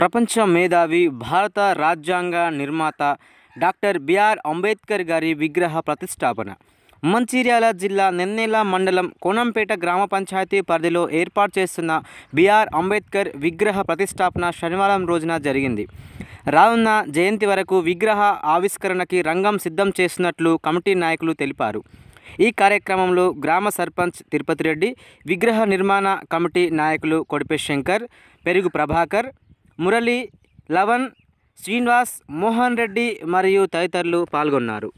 ప్రపంచ మేధావి భారత రాజ్యాంగ నిర్మాత డాక్టర్ బిఆర్ అంబేద్కర్ గారి విగ్రహ ప్రతిష్టాపన మంచిర్యాల జిల్లా నెన్నెల మండలం కోనంపేట గ్రామ పంచాయతీ పరిధిలో ఏర్పాటు చేస్తున్న బిఆర్ అంబేద్కర్ విగ్రహ ప్రతిష్టాపన శనివారం రోజున జరిగింది రానున్న జయంతి వరకు విగ్రహ ఆవిష్కరణకి రంగం సిద్ధం చేస్తున్నట్లు కమిటీ నాయకులు తెలిపారు ఈ కార్యక్రమంలో గ్రామ సర్పంచ్ తిరుపతి రెడ్డి విగ్రహ నిర్మాణ కమిటీ నాయకులు కొడిపే శంకర్ పెరుగు ప్రభాకర్ మురళి లవన్ శ్రీనివాస్ మోహన్ రెడ్డి మరియు తదితరులు పాల్గొన్నారు